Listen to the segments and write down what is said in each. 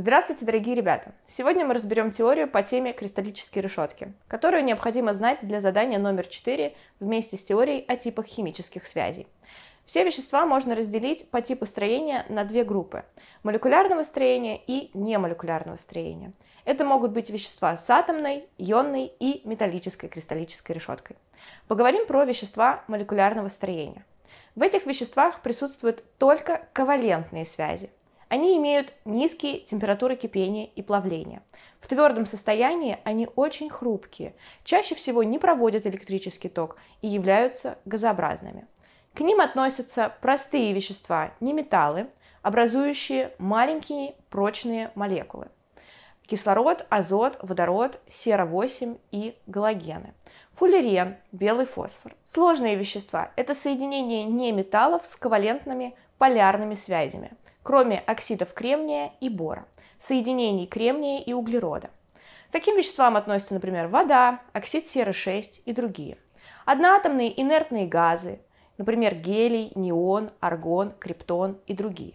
Здравствуйте, дорогие ребята! Сегодня мы разберем теорию по теме кристаллические решетки, которую необходимо знать для задания номер 4 вместе с теорией о типах химических связей. Все вещества можно разделить по типу строения на две группы – молекулярного строения и немолекулярного строения. Это могут быть вещества с атомной, ионной и металлической кристаллической решеткой. Поговорим про вещества молекулярного строения. В этих веществах присутствуют только ковалентные связи. Они имеют низкие температуры кипения и плавления. В твердом состоянии они очень хрупкие, чаще всего не проводят электрический ток и являются газообразными. К ним относятся простые вещества, не металлы, образующие маленькие прочные молекулы. Кислород, азот, водород, сера-8 и галогены. Фуллерен, белый фосфор. Сложные вещества – это соединение неметаллов с ковалентными полярными связями – кроме оксидов кремния и бора, соединений кремния и углерода. К таким веществам относятся, например, вода, оксид серы-6 и другие. Одноатомные инертные газы, например, гелий, неон, аргон, криптон и другие.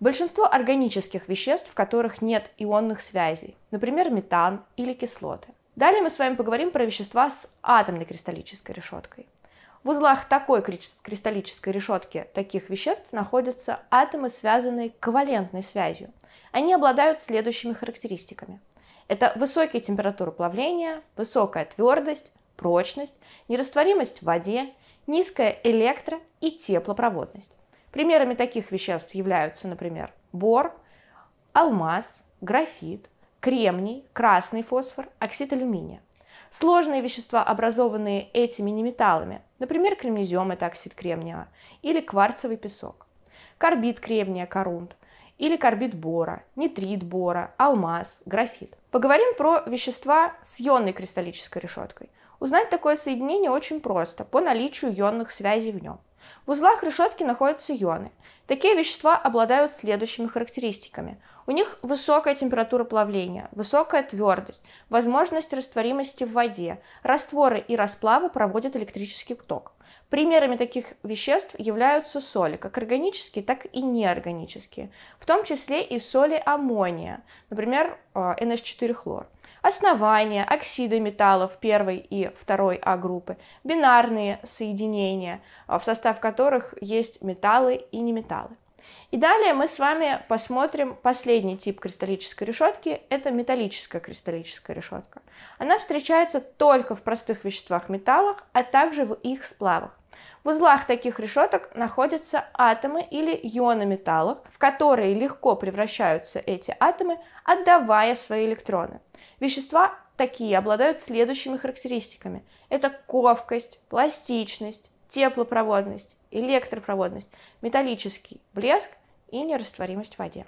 Большинство органических веществ, в которых нет ионных связей, например, метан или кислоты. Далее мы с вами поговорим про вещества с атомной кристаллической решеткой. В узлах такой кристаллической решетки таких веществ находятся атомы, связанные ковалентной связью. Они обладают следующими характеристиками. Это высокие температуры плавления, высокая твердость, прочность, нерастворимость в воде, низкая электро- и теплопроводность. Примерами таких веществ являются, например, бор, алмаз, графит, кремний, красный фосфор, оксид алюминия сложные вещества, образованные этими неметаллами, например, кремнезем – это оксид кремния, или кварцевый песок, карбид кремния – корунд, или карбид бора, нитрит бора, алмаз, графит. Поговорим про вещества с ионной кристаллической решеткой. Узнать такое соединение очень просто, по наличию ионных связей в нем – в узлах решетки находятся ионы. Такие вещества обладают следующими характеристиками. У них высокая температура плавления, высокая твердость, возможность растворимости в воде. Растворы и расплавы проводят электрический ток. Примерами таких веществ являются соли, как органические, так и неорганические, в том числе и соли аммония, например, NH4-хлор. Э, Основания, оксиды металлов первой и второй А группы, бинарные соединения, э, в состав которых есть металлы и неметаллы. И далее мы с вами посмотрим последний тип кристаллической решетки, это металлическая кристаллическая решетка. Она встречается только в простых веществах металлах, а также в их сплавах. В узлах таких решеток находятся атомы или ионы металлов, в которые легко превращаются эти атомы, отдавая свои электроны. Вещества такие обладают следующими характеристиками. Это ковкость, пластичность, теплопроводность, электропроводность, металлический блеск и нерастворимость в воде.